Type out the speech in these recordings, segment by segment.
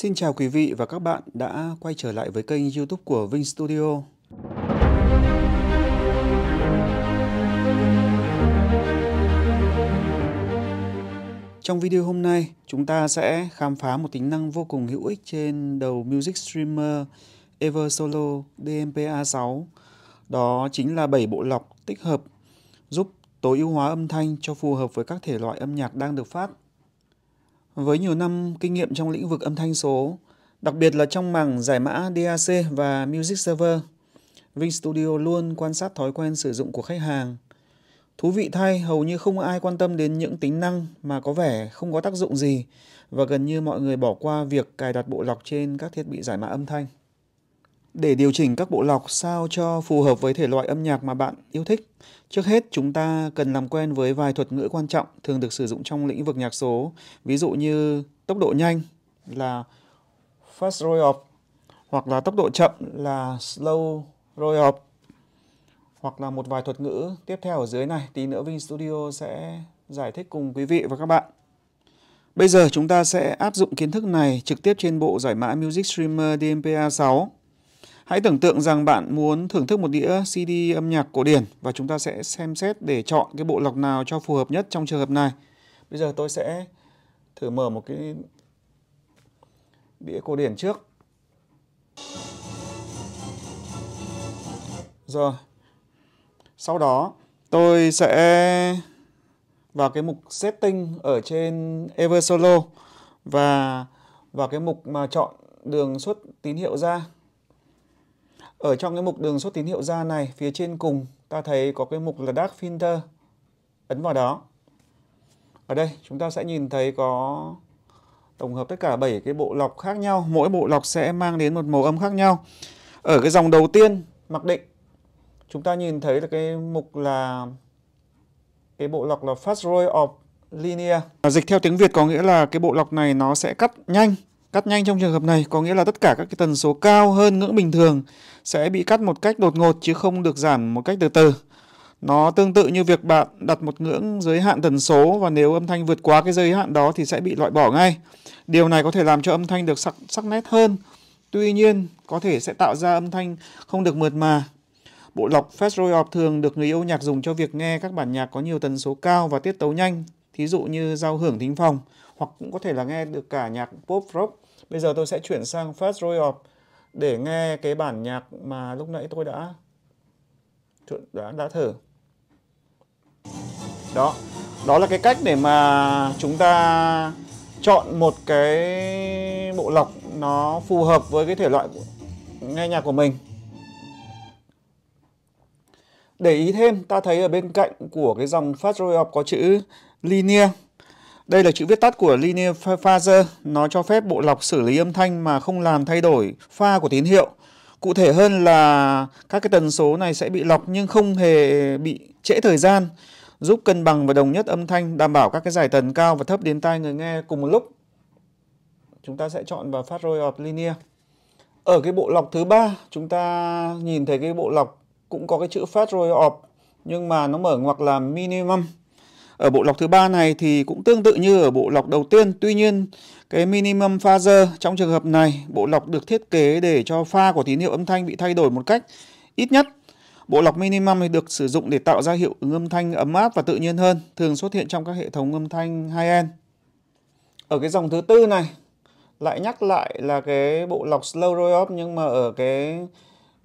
Xin chào quý vị và các bạn đã quay trở lại với kênh YouTube của Vinh Studio. Trong video hôm nay, chúng ta sẽ khám phá một tính năng vô cùng hữu ích trên đầu music streamer Ever Solo DMPA6. Đó chính là 7 bộ lọc tích hợp giúp tối ưu hóa âm thanh cho phù hợp với các thể loại âm nhạc đang được phát với nhiều năm kinh nghiệm trong lĩnh vực âm thanh số, đặc biệt là trong mảng giải mã DAC và Music Server, Vinh Studio luôn quan sát thói quen sử dụng của khách hàng. Thú vị thay, hầu như không ai quan tâm đến những tính năng mà có vẻ không có tác dụng gì và gần như mọi người bỏ qua việc cài đặt bộ lọc trên các thiết bị giải mã âm thanh để điều chỉnh các bộ lọc sao cho phù hợp với thể loại âm nhạc mà bạn yêu thích. Trước hết, chúng ta cần làm quen với vài thuật ngữ quan trọng thường được sử dụng trong lĩnh vực nhạc số, ví dụ như tốc độ nhanh là fast roll off hoặc là tốc độ chậm là slow roll off hoặc là một vài thuật ngữ tiếp theo ở dưới này, tí nữa Vin Studio sẽ giải thích cùng quý vị và các bạn. Bây giờ chúng ta sẽ áp dụng kiến thức này trực tiếp trên bộ giải mã Music Streamer DMPA 6. Hãy tưởng tượng rằng bạn muốn thưởng thức một đĩa CD âm nhạc cổ điển và chúng ta sẽ xem xét để chọn cái bộ lọc nào cho phù hợp nhất trong trường hợp này. Bây giờ tôi sẽ thử mở một cái đĩa cổ điển trước. Rồi. Sau đó tôi sẽ vào cái mục setting ở trên Ever Solo và vào cái mục mà chọn đường xuất tín hiệu ra ở trong cái mục đường số tín hiệu ra này, phía trên cùng ta thấy có cái mục là Dark Filter. Ấn vào đó. Ở đây chúng ta sẽ nhìn thấy có tổng hợp tất cả 7 cái bộ lọc khác nhau. Mỗi bộ lọc sẽ mang đến một màu âm khác nhau. Ở cái dòng đầu tiên mặc định chúng ta nhìn thấy là cái mục là cái bộ lọc là Fast Roll of Linear. Dịch theo tiếng Việt có nghĩa là cái bộ lọc này nó sẽ cắt nhanh Cắt nhanh trong trường hợp này có nghĩa là tất cả các cái tần số cao hơn ngưỡng bình thường sẽ bị cắt một cách đột ngột chứ không được giảm một cách từ từ. Nó tương tự như việc bạn đặt một ngưỡng giới hạn tần số và nếu âm thanh vượt quá cái giới hạn đó thì sẽ bị loại bỏ ngay. Điều này có thể làm cho âm thanh được sắc, sắc nét hơn. Tuy nhiên, có thể sẽ tạo ra âm thanh không được mượt mà. Bộ lọc Fast Orb thường được người yêu nhạc dùng cho việc nghe các bản nhạc có nhiều tần số cao và tiết tấu nhanh, thí dụ như giao hưởng thính phòng hoặc cũng có thể là nghe được cả nhạc pop rock. Bây giờ tôi sẽ chuyển sang Fast Roy để nghe cái bản nhạc mà lúc nãy tôi đã đã đã thử. Đó, đó là cái cách để mà chúng ta chọn một cái bộ lọc nó phù hợp với cái thể loại nghe nhạc của mình. Để ý thêm, ta thấy ở bên cạnh của cái dòng Fast Roy có chữ linear đây là chữ viết tắt của linear phaser, nó cho phép bộ lọc xử lý âm thanh mà không làm thay đổi pha của tín hiệu. Cụ thể hơn là các cái tần số này sẽ bị lọc nhưng không hề bị trễ thời gian, giúp cân bằng và đồng nhất âm thanh, đảm bảo các cái giải tần cao và thấp đến tai người nghe cùng một lúc. Chúng ta sẽ chọn vào phát rôi of linear. Ở cái bộ lọc thứ ba, chúng ta nhìn thấy cái bộ lọc cũng có cái chữ phát rôi of nhưng mà nó mở ngoặc là minimum ở bộ lọc thứ ba này thì cũng tương tự như ở bộ lọc đầu tiên, tuy nhiên cái minimum phaser trong trường hợp này bộ lọc được thiết kế để cho pha của tín hiệu âm thanh bị thay đổi một cách ít nhất. Bộ lọc minimum thì được sử dụng để tạo ra hiệu ứng âm thanh ấm áp và tự nhiên hơn, thường xuất hiện trong các hệ thống âm thanh high-end. Ở cái dòng thứ tư này lại nhắc lại là cái bộ lọc slow roll off nhưng mà ở cái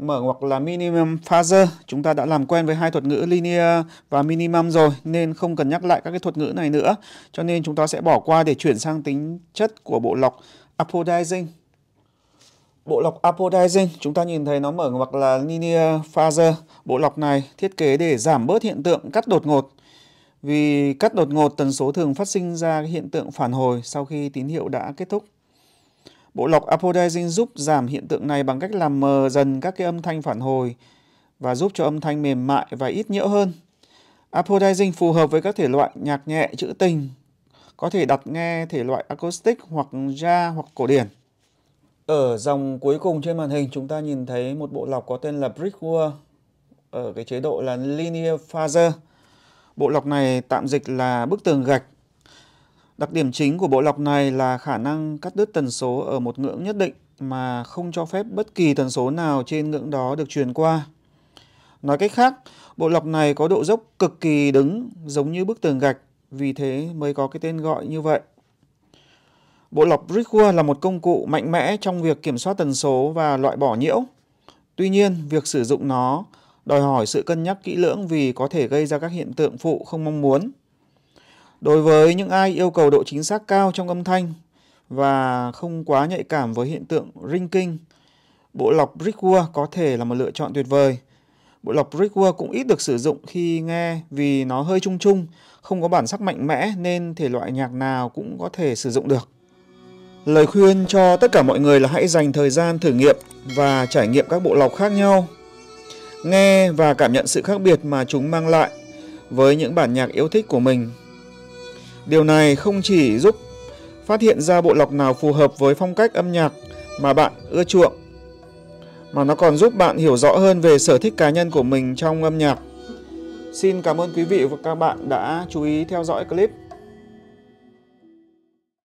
mở hoặc là minimum phasor. Chúng ta đã làm quen với hai thuật ngữ linear và minimum rồi nên không cần nhắc lại các cái thuật ngữ này nữa. Cho nên chúng ta sẽ bỏ qua để chuyển sang tính chất của bộ lọc apodizing. Bộ lọc apodizing chúng ta nhìn thấy nó mở hoặc là linear phasor. Bộ lọc này thiết kế để giảm bớt hiện tượng cắt đột ngột. Vì cắt đột ngột tần số thường phát sinh ra hiện tượng phản hồi sau khi tín hiệu đã kết thúc. Bộ lọc apodizing giúp giảm hiện tượng này bằng cách làm mờ dần các cái âm thanh phản hồi và giúp cho âm thanh mềm mại và ít nhiễu hơn. Apodizing phù hợp với các thể loại nhạc nhẹ trữ tình, có thể đặt nghe thể loại acoustic hoặc jazz hoặc cổ điển. Ở dòng cuối cùng trên màn hình chúng ta nhìn thấy một bộ lọc có tên là Brickwork ở cái chế độ là Linear Phaser. Bộ lọc này tạm dịch là bức tường gạch Đặc điểm chính của bộ lọc này là khả năng cắt đứt tần số ở một ngưỡng nhất định mà không cho phép bất kỳ tần số nào trên ngưỡng đó được truyền qua. Nói cách khác, bộ lọc này có độ dốc cực kỳ đứng giống như bức tường gạch, vì thế mới có cái tên gọi như vậy. Bộ lọc Brickwall là một công cụ mạnh mẽ trong việc kiểm soát tần số và loại bỏ nhiễu. Tuy nhiên, việc sử dụng nó đòi hỏi sự cân nhắc kỹ lưỡng vì có thể gây ra các hiện tượng phụ không mong muốn. Đối với những ai yêu cầu độ chính xác cao trong âm thanh và không quá nhạy cảm với hiện tượng ringing, bộ lọc Brickwork có thể là một lựa chọn tuyệt vời. Bộ lọc Brickwork cũng ít được sử dụng khi nghe vì nó hơi chung chung, không có bản sắc mạnh mẽ nên thể loại nhạc nào cũng có thể sử dụng được. Lời khuyên cho tất cả mọi người là hãy dành thời gian thử nghiệm và trải nghiệm các bộ lọc khác nhau. Nghe và cảm nhận sự khác biệt mà chúng mang lại với những bản nhạc yêu thích của mình Điều này không chỉ giúp phát hiện ra bộ lọc nào phù hợp với phong cách âm nhạc mà bạn ưa chuộng, mà nó còn giúp bạn hiểu rõ hơn về sở thích cá nhân của mình trong âm nhạc. Xin cảm ơn quý vị và các bạn đã chú ý theo dõi clip.